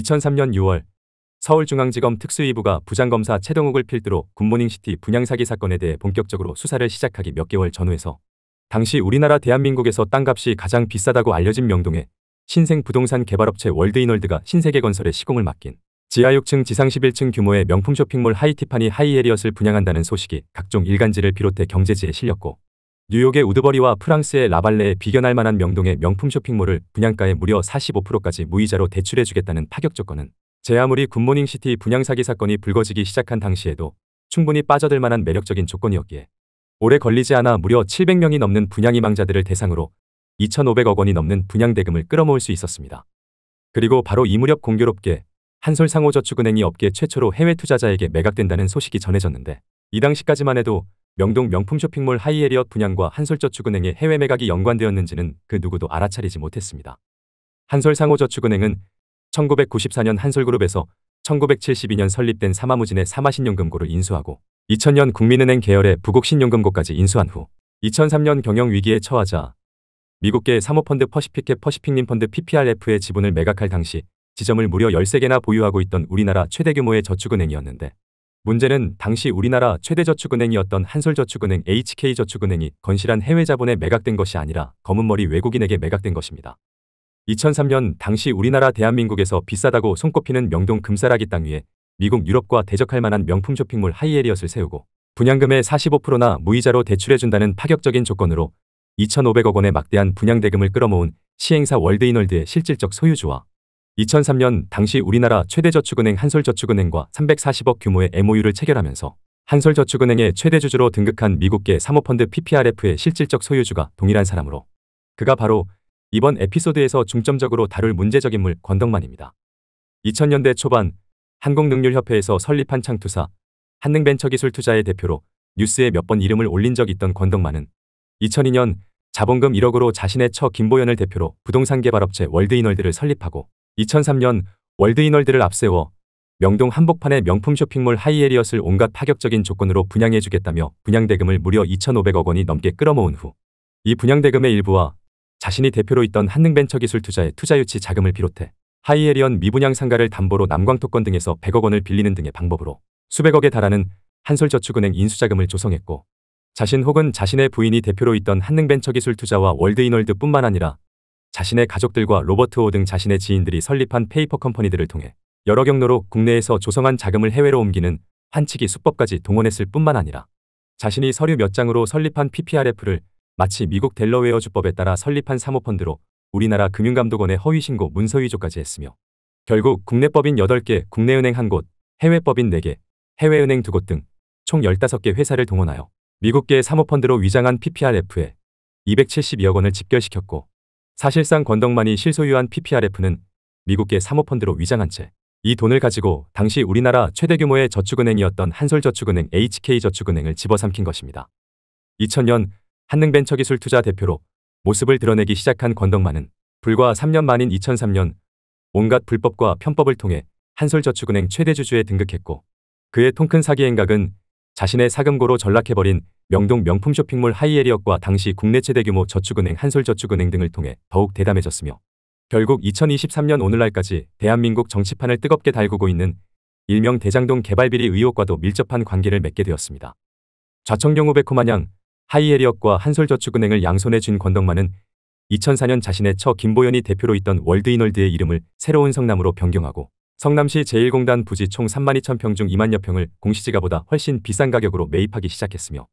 2003년 6월 서울중앙지검 특수이부가 부장검사 최동욱을 필두로 굿모닝시티 분양사기 사건에 대해 본격적으로 수사를 시작하기 몇 개월 전후에서 당시 우리나라 대한민국에서 땅값이 가장 비싸다고 알려진 명동에 신생 부동산 개발업체 월드이널드가 신세계 건설에 시공을 맡긴 지하 6층 지상 11층 규모의 명품 쇼핑몰 하이티파니 하이에리엇을 분양한다는 소식이 각종 일간지를 비롯해 경제지에 실렸고 뉴욕의 우드버리와 프랑스의 라발레에 비견할 만한 명동의 명품 쇼핑몰을 분양가에 무려 45%까지 무이자로 대출해주겠다는 파격 조건은 제 아무리 굿모닝시티 분양사기 사건이 불거지기 시작한 당시에도 충분히 빠져들 만한 매력적인 조건이었기에 오래 걸리지 않아 무려 700명이 넘는 분양희망자들을 대상으로 2,500억 원이 넘는 분양대금을 끌어모을 수 있었습니다. 그리고 바로 이 무렵 공교롭게 한솔상호저축은행이 업계 최초로 해외 투자자에게 매각된다는 소식이 전해졌는데 이 당시까지만 해도 명동 명품 쇼핑몰 하이에리엇 분양과 한솔저축은행의 해외 매각이 연관되었는지는 그 누구도 알아차리지 못했습니다. 한솔상호저축은행은 1994년 한솔그룹에서 1972년 설립된 사마무진의 사마신용금고를 인수하고 2000년 국민은행 계열의 부국신용금고까지 인수한 후 2003년 경영위기에 처하자 미국계 사모펀드 퍼시픽의 퍼시픽님 펀드 PPRF의 지분을 매각할 당시 지점을 무려 13개나 보유하고 있던 우리나라 최대 규모의 저축은행이었는데 문제는 당시 우리나라 최대 저축은행이었던 한솔저축은행 HK저축은행이 건실한 해외 자본에 매각된 것이 아니라 검은머리 외국인에게 매각된 것입니다. 2003년 당시 우리나라 대한민국에서 비싸다고 손꼽히는 명동 금사라기 땅 위에 미국 유럽과 대적할 만한 명품 쇼핑몰 하이에리엇을 세우고 분양금의 45%나 무이자로 대출해준다는 파격적인 조건으로 2,500억 원의 막대한 분양대금을 끌어모은 시행사 월드인월드의 실질적 소유주와 2003년 당시 우리나라 최대 저축은행 한솔저축은행과 340억 규모의 MOU를 체결하면서 한솔저축은행의 최대 주주로 등극한 미국계 사모펀드 PPRF의 실질적 소유주가 동일한 사람으로 그가 바로 이번 에피소드에서 중점적으로 다룰 문제적 인물 권덕만입니다. 2000년대 초반 한국능률협회에서 설립한 창투사 한능벤처기술투자의 대표로 뉴스에 몇 번 이름을 올린 적이 있던 권덕만은 2002년 자본금 1억으로 자신의 처김보연을 대표로 부동산 개발업체 월드이널드를 설립하고 2003년 월드이널드를 앞세워 명동 한복판의 명품 쇼핑몰 하이에리엇을 온갖 파격적인 조건으로 분양해주겠다며 분양대금을 무려 2,500억 원이 넘게 끌어모은 후 이 분양대금의 일부와 자신이 대표로 있던 한능벤처기술투자의 투자유치 자금을 비롯해 하이에리언 미분양 상가를 담보로 남광토권 등에서 100억 원을 빌리는 등의 방법으로 수백억에 달하는 한솔저축은행 인수자금을 조성했고 자신 혹은 자신의 부인이 대표로 있던 한능벤처기술투자와 월드이널드뿐만 아니라 자신의 가족들과 로버트 오등 자신의 지인들이 설립한 페이퍼 컴퍼니들을 통해 여러 경로로 국내에서 조성한 자금을 해외로 옮기는 한치기 수법까지 동원했을 뿐만 아니라 자신이 서류 몇 장으로 설립한 PPRF를 마치 미국 델러웨어 주법에 따라 설립한 사모펀드로 우리나라 금융감독원의 허위신고 문서 위조까지 했으며 결국 국내법인 8개, 국내은행 1곳, 해외법인 4개, 해외은행 2곳 등 총 15개 회사를 동원하여 미국계 사모펀드로 위장한 PPRF에 272억 원을 집결시켰고 사실상 권덕만이 실소유한 PPRF는 미국계 사모펀드로 위장한 채 이 돈을 가지고 당시 우리나라 최대 규모의 저축은행이었던 한솔저축은행 HK저축은행을 집어삼킨 것입니다. 2000년 한능벤처기술투자 대표로 모습을 드러내기 시작한 권덕만은 불과 3년 만인 2003년 온갖 불법과 편법을 통해 한솔저축은행 최대주주에 등극했고 그의 통큰 사기 행각은 자신의 사금고로 전락해버린 명동 명품 쇼핑몰 하이에리엇과 당시 국내 최대 규모 저축은행 한솔저축은행 등을 통해 더욱 대담해졌으며 결국 2023년 오늘날까지 대한민국 정치판을 뜨겁게 달구고 있는 일명 대장동 개발비리 의혹과도 밀접한 관계를 맺게 되었습니다. 좌청경 우베코 마냥 하이에리엇과 한솔저축은행을 양손에 쥔 권덕만은 2004년 자신의 처김보연이 대표로 있던 월드이널드의 이름을 새로운 성남으로 변경하고 성남시 제1공단 부지 총3 2 0 0 0평중 2만여 평을 공시지가보다 훨씬 비싼 가격으로 매입하기 시작했으며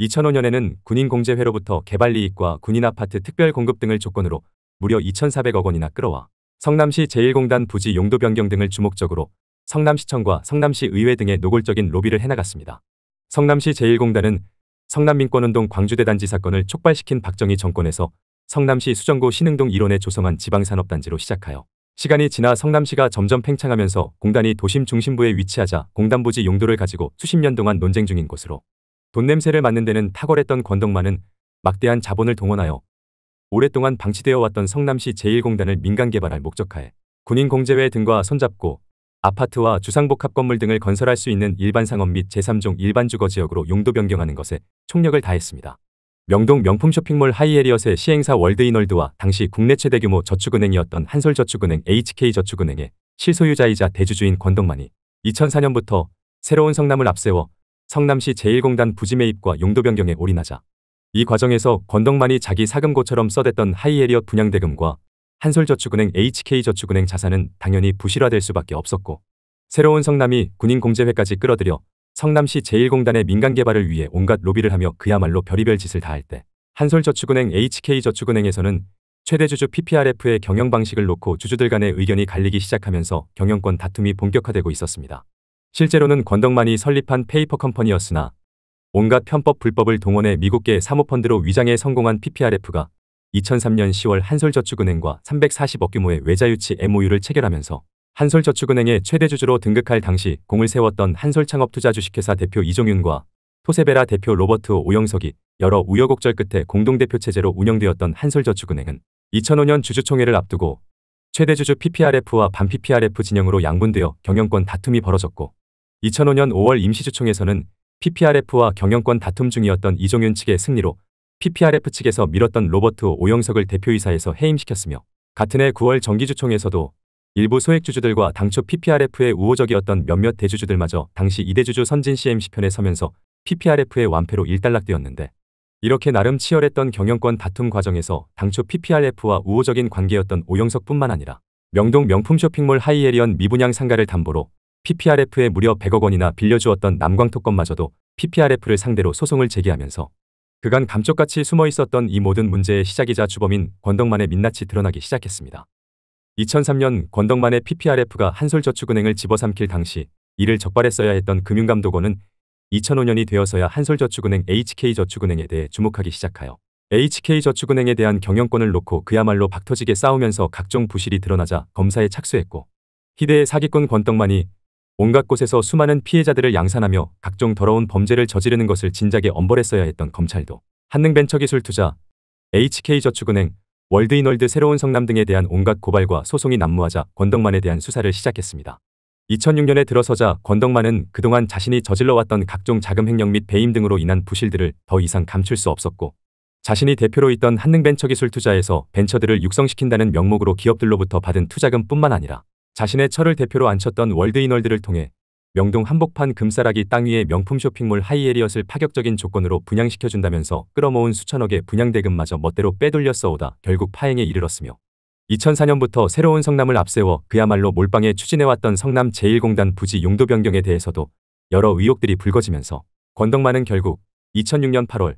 2005년에는 군인공제회로부터 개발이익과 군인아파트 특별공급 등을 조건으로 무려 2,400억 원이나 끌어와 성남시 제1공단 부지 용도 변경 등을 주목적으로 성남시청과 성남시 의회 등의 노골적인 로비를 해나갔습니다. 성남시 제1공단은 성남민권운동 광주대단지 사건을 촉발시킨 박정희 정권에서 성남시 수정구 신흥동 일원에 조성한 지방산업단지로 시작하여 시간이 지나 성남시가 점점 팽창하면서 공단이 도심 중심부에 위치하자 공단 부지 용도를 가지고 수십 년 동안 논쟁 중인 것으로 돈 냄새를 맡는 데는 탁월했던 권덕만은 막대한 자본을 동원하여 오랫동안 방치되어 왔던 성남시 제1공단을 민간 개발할 목적하에 군인공제회 등과 손잡고 아파트와 주상복합 건물 등을 건설할 수 있는 일반 상업 및 제3종 일반 주거 지역으로 용도 변경하는 것에 총력을 다했습니다. 명동 명품 쇼핑몰 하이에리엇의 시행사 월드이널드와 당시 국내 최대 규모 저축은행이었던 한솔저축은행 HK저축은행의 실소유자이자 대주주인 권덕만이 2004년부터 새로운 성남을 앞세워 성남시 제1공단 부지 매입과 용도 변경에 올인하자. 이 과정에서 권덕만이 자기 사금고처럼 써댔던 하이에리엇 분양대금과 한솔저축은행 HK저축은행 자산은 당연히 부실화될 수밖에 없었고 새로운 성남이 군인공제회까지 끌어들여 성남시 제1공단의 민간개발을 위해 온갖 로비를 하며 그야말로 별의별 짓을 다할때 한솔저축은행 HK저축은행에서는 최대주주 PPRF의 경영 방식을 놓고 주주들 간의 의견이 갈리기 시작하면서 경영권 다툼이 본격화되고 있었습니다. 실제로는 권덕만이 설립한 페이퍼 컴퍼니였으나 온갖 편법 불법을 동원해 미국계 사모펀드로 위장에 성공한 PPRF가 2003년 10월 한솔저축은행과 340억 규모의 외자유치 MOU를 체결하면서 한솔저축은행의 최대주주로 등극할 당시 공을 세웠던 한솔창업투자 주식회사 대표 이종윤과 토세베라 대표 로버트 오영석이 여러 우여곡절 끝에 공동대표 체제로 운영되었던 한솔저축은행은 2005년 주주총회를 앞두고 최대주주 PPRF와 반PPRF 진영으로 양분되어 경영권 다툼이 벌어졌고 2005년 5월 임시주총에서는 PPRF와 경영권 다툼 중이었던 이종윤 측의 승리로 PPRF 측에서 밀었던 로버트 오영석을 대표이사에서 해임시켰으며 같은 해 9월 정기주총에서도 일부 소액주주들과 당초 PPRF의 우호적이었던 몇몇 대주주들마저 당시 이대주주 선진 CMC 편에 서면서 PPRF의 완패로 일단락되었는데 이렇게 나름 치열했던 경영권 다툼 과정에서 당초 PPRF와 우호적인 관계였던 오영석뿐만 아니라 명동 명품 쇼핑몰 하이에리언 미분양 상가를 담보로 PPRF에 무려 100억 원이나 빌려주었던 남광토건마저도 PPRF를 상대로 소송을 제기하면서 그간 감쪽같이 숨어 있었던 이 모든 문제의 시작이자 주범인 권덕만의 민낯이 드러나기 시작했습니다. 2003년 권덕만의 PPRF가 한솔저축은행을 집어삼킬 당시 이를 적발했어야 했던 금융감독원은 2005년이 되어서야 한솔저축은행 HK저축은행에 대해 주목하기 시작하여 HK저축은행에 대한 경영권을 놓고 그야말로 박터지게 싸우면서 각종 부실이 드러나자 검사에 착수했고 희대의 사기꾼 권덕만이 온갖 곳에서 수많은 피해자들을 양산하며 각종 더러운 범죄를 저지르는 것을 진작에 엄벌했어야 했던 검찰도 한능벤처기술투자, HK저축은행, 월드인월드 새로운 성남 등에 대한 온갖 고발과 소송이 난무하자 권덕만에 대한 수사를 시작했습니다. 2006년에 들어서자 권덕만은 그동안 자신이 저질러왔던 각종 자금 횡령 및 배임 등으로 인한 부실들을 더 이상 감출 수 없었고 자신이 대표로 있던 한능벤처기술투자에서 벤처들을 육성시킨다는 명목으로 기업들로부터 받은 투자금뿐만 아니라 자신의 철을 대표로 앉혔던 월드인월드를 통해 명동 한복판 금사라기땅 위의 명품 쇼핑몰 하이에리엇을 파격적인 조건으로 분양시켜준다면서 끌어모은 수천억의 분양대금마저 멋대로 빼돌렸어오다 결국 파행에 이르렀으며 2004년부터 새로운 성남을 앞세워 그야말로 몰빵에 추진해왔던 성남 제1공단 부지 용도 변경에 대해서도 여러 의혹들이 불거지면서 권덕만은 결국 2006년 8월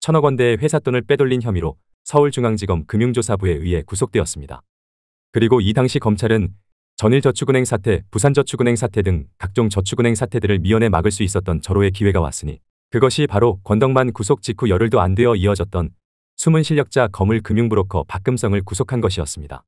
천억 원대의 회사 돈을 빼돌린 혐의로 서울중앙지검 금융조사부에 의해 구속되었습니다. 그리고 이 당시 검찰은 전일저축은행 사태, 부산저축은행 사태 등 각종 저축은행 사태들을 미연에 막을 수 있었던 절호의 기회가 왔으니 그것이 바로 권덕만 구속 직후 열흘도 안 되어 이어졌던 숨은 실력자 거물 금융브로커 박금성을 구속한 것이었습니다.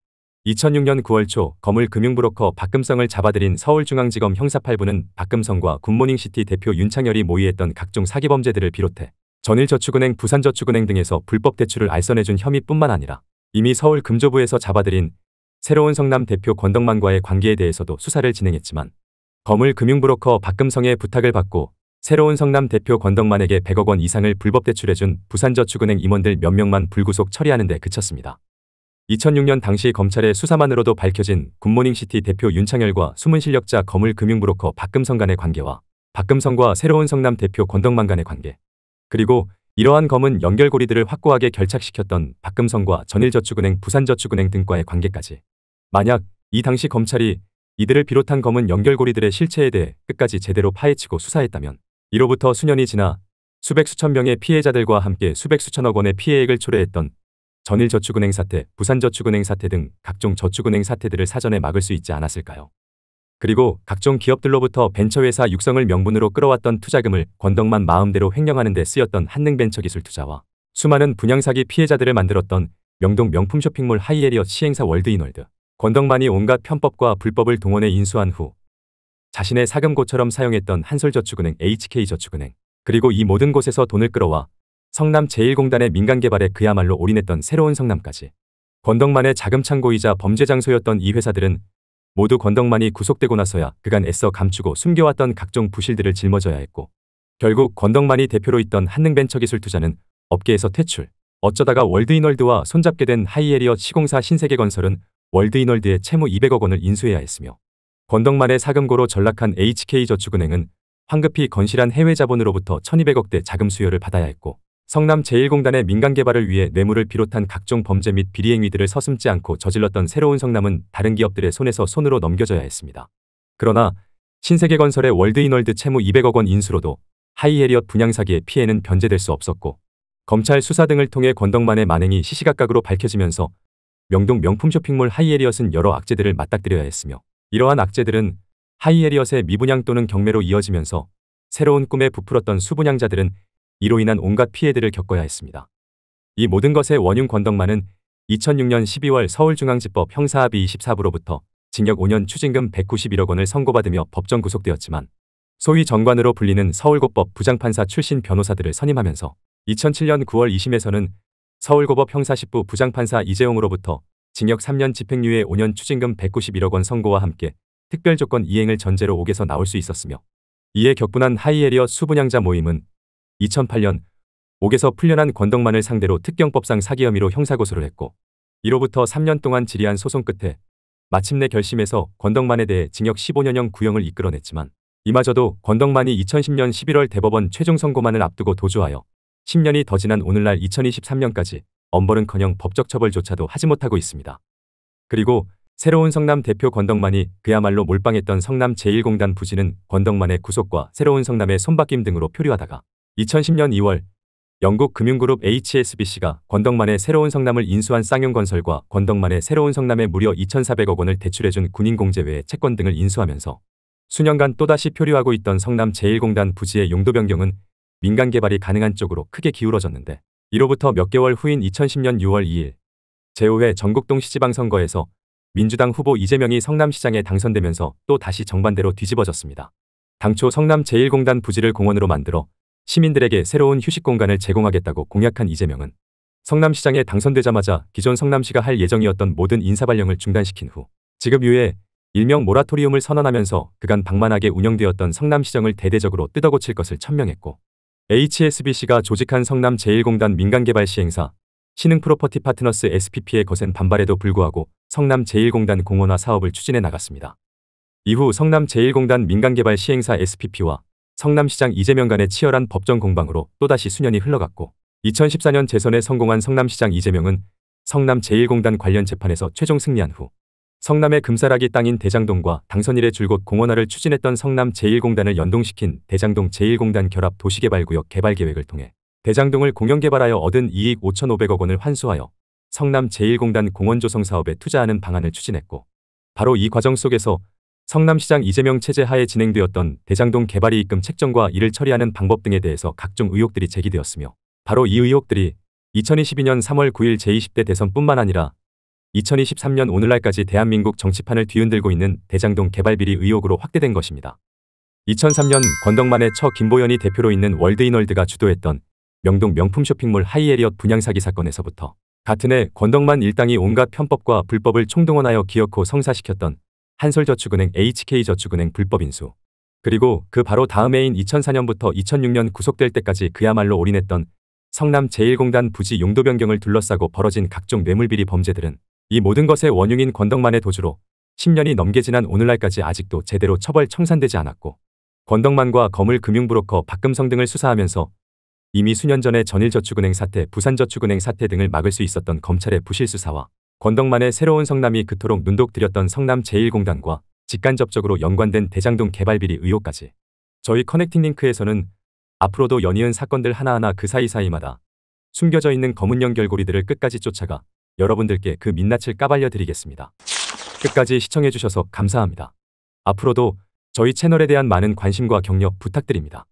2006년 9월 초 거물 금융브로커 박금성을 잡아들인 서울중앙지검 형사 8부는 박금성과 굿모닝시티 대표 윤창열이 모의했던 각종 사기범죄들을 비롯해 전일저축은행 부산저축은행 등에서 불법 대출을 알선해준 혐의뿐만 아니라 이미 서울 금조부에서 잡아들인 새로운 성남 대표 권덕만과의 관계에 대해서도 수사를 진행했지만 거물 금융브로커 박금성의 부탁을 받고 새로운 성남 대표 권덕만에게 100억 원 이상을 불법 대출해준 부산저축은행 임원들 몇 명만 불구속 처리하는 데 그쳤습니다. 2006년 당시 검찰의 수사만으로도 밝혀진 굿모닝시티 대표 윤창열과 숨은 실력자 거물 금융브로커 박금성 간의 관계와 박금성과 새로운 성남 대표 권덕만 간의 관계 그리고 이러한 검은 연결고리들을 확고하게 결착시켰던 박금성과 전일저축은행 부산저축은행 등과의 관계까지 만약 이 당시 검찰이 이들을 비롯한 검은 연결고리들의 실체에 대해 끝까지 제대로 파헤치고 수사했다면 이로부터 수년이 지나 수백 수천 명의 피해자들과 함께 수백 수천억 원의 피해액을 초래했던 전일 저축은행 사태, 부산 저축은행 사태 등 각종 저축은행 사태들을 사전에 막을 수 있지 않았을까요? 그리고 각종 기업들로부터 벤처회사 육성을 명분으로 끌어왔던 투자금을 권덕만 마음대로 횡령하는 데 쓰였던 한능벤처기술 투자와 수많은 분양사기 피해자들을 만들었던 명동 명품 쇼핑몰 하이에리어 시행사 월드인월드 권덕만이 온갖 편법과 불법을 동원해 인수한 후 자신의 사금고처럼 사용했던 한솔저축은행 HK저축은행 그리고 이 모든 곳에서 돈을 끌어와 성남 제1공단의 민간개발에 그야말로 올인했던 새로운 성남까지 권덕만의 자금창고이자 범죄장소였던 이 회사들은 모두 권덕만이 구속되고 나서야 그간 애써 감추고 숨겨왔던 각종 부실들을 짊어져야 했고 결국 권덕만이 대표로 있던 한능벤처기술투자는 업계에서 퇴출 어쩌다가 월드인월드와 손잡게 된 하이에리어 시공사 신세계건설은 월드이널드의 채무 200억 원을 인수해야 했으며 건덕만의 사금고로 전락한 HK저축은행은 황급히 건실한 해외 자본으로부터 1200억대 자금 수요를 받아야 했고 성남 제1공단의 민간개발을 위해 뇌물을 비롯한 각종 범죄 및 비리 행위들을 서슴지 않고 저질렀던 새로운 성남은 다른 기업들의 손에서 손으로 넘겨져야 했습니다. 그러나 신세계건설의 월드이널드 채무 200억 원 인수로도 하이에리엇 분양사기의 피해는 변제될 수 없었고 검찰 수사 등을 통해 권덕만의 만행이 시시각각으로 밝혀지면서 명동 명품 쇼핑몰 하이에리엇은 여러 악재들을 맞닥뜨려야 했으며 이러한 악재들은 하이에리엇의 미분양 또는 경매로 이어지면서 새로운 꿈에 부풀었던 수분양자들은 이로 인한 온갖 피해들을 겪어야 했습니다. 이 모든 것의 원흉 권덕만은 2006년 12월 서울중앙지법 형사합의 24부로부터 징역 5년 추징금 191억 원을 선고받으며 법정 구속되었지만 소위 정관으로 불리는 서울고법 부장판사 출신 변호사들을 선임하면서 2007년 9월 2심에서는 서울고법 형사 10부 부장판사 이재용으로부터 징역 3년 집행유예 5년 추징금 191억 원 선고와 함께 특별 조건 이행을 전제로 옥에서 나올 수 있었으며 이에 격분한 하이에리어 수분양자 모임은 2008년 옥에서 풀려난 권덕만을 상대로 특경법상 사기 혐의로 형사고소를 했고 이로부터 3년 동안 질의한 소송 끝에 마침내 결심해서 권덕만에 대해 징역 15년형 구형을 이끌어냈지만 이마저도 권덕만이 2010년 11월 대법원 최종 선고만을 앞두고 도주하여 10년이 더 지난 오늘날 2023년까지 엄벌은커녕 법적 처벌조차도 하지 못하고 있습니다. 그리고 새로운 성남 대표 권덕만이 그야말로 몰빵했던 성남 제1공단 부지는 권덕만의 구속과 새로운 성남의 손바뀜 등으로 표류하다가 2010년 2월 영국 금융그룹 HSBC가 권덕만의 새로운 성남을 인수한 쌍용건설과 권덕만의 새로운 성남에 무려 2,400억 원을 대출해준 군인공제외의 채권 등을 인수하면서 수년간 또다시 표류하고 있던 성남 제1공단 부지의 용도 변경은 민간 개발이 가능한 쪽으로 크게 기울어졌는데 이로부터 몇 개월 후인 2010년 6월 2일 제5회 전국동 시지방선거에서 민주당 후보 이재명이 성남시장에 당선되면서 또 다시 정반대로 뒤집어졌습니다. 당초 성남 제1공단 부지를 공원으로 만들어 시민들에게 새로운 휴식 공간을 제공하겠다고 공약한 이재명은 성남시장에 당선되자마자 기존 성남시가 할 예정이었던 모든 인사발령을 중단시킨 후 지급 유예, 일명 모라토리움을 선언하면서 그간 방만하게 운영되었던 성남시정을 대대적으로 뜯어고칠 것을 천명했고 HSBC가 조직한 성남 제1공단 민간개발 시행사 신흥 프로퍼티 파트너스 SPP의 거센 반발에도 불구하고 성남 제1공단 공원화 사업을 추진해 나갔습니다. 이후 성남 제1공단 민간개발 시행사 SPP와 성남시장 이재명 간의 치열한 법정 공방으로 또다시 수년이 흘러갔고 2014년 재선에 성공한 성남시장 이재명은 성남 제1공단 관련 재판에서 최종 승리한 후 성남의 금사락이 땅인 대장동과 당선일의 줄곧 공원화를 추진했던 성남 제1공단을 연동시킨 대장동 제1공단 결합 도시개발구역 개발계획을 통해 대장동을 공영개발하여 얻은 이익 5,500억 원을 환수하여 성남 제1공단 공원 조성 사업에 투자하는 방안을 추진했고 바로 이 과정 속에서 성남시장 이재명 체제 하에 진행되었던 대장동 개발이익금 책정과 이를 처리하는 방법 등에 대해서 각종 의혹들이 제기되었으며 바로 이 의혹들이 2022년 3월 9일 제20대 대선뿐만 아니라 2023년 오늘날까지 대한민국 정치판을 뒤흔들고 있는 대장동 개발비리 의혹으로 확대된 것입니다. 2003년 권덕만의 처 김보연이 대표로 있는 월드이널드가 주도했던 명동 명품 쇼핑몰 하이에리엇 분양사기 사건에서부터 같은 해 권덕만 일당이 온갖 편법과 불법을 총동원하여 기어코 성사시켰던 한솔저축은행 HK저축은행 불법인수 그리고 그 바로 다음 해인 2004년부터 2006년 구속될 때까지 그야말로 올인했던 성남 제1공단 부지 용도 변경을 둘러싸고 벌어진 각종 뇌물비리 범죄들은 이 모든 것의 원흉인 권덕만의 도주로 10년이 넘게 지난 오늘날까지 아직도 제대로 처벌 청산되지 않았고 권덕만과 거물 금융브로커 박금성 등을 수사하면서 이미 수년 전에 전일저축은행 사태, 부산저축은행 사태 등을 막을 수 있었던 검찰의 부실수사와 권덕만의 새로운 성남이 그토록 눈독들였던 성남 제1공단과 직간접적으로 연관된 대장동 개발비리 의혹까지 저희 커넥팅링크에서는 앞으로도 연이은 사건들 하나하나 그 사이사이마다 숨겨져 있는 검은 연결고리들을 끝까지 쫓아가 여러분들께 그 민낯을 까발려 드리겠습니다. 끝까지 시청해주셔서 감사합니다. 앞으로도 저희 채널에 대한 많은 관심과 격려 부탁드립니다.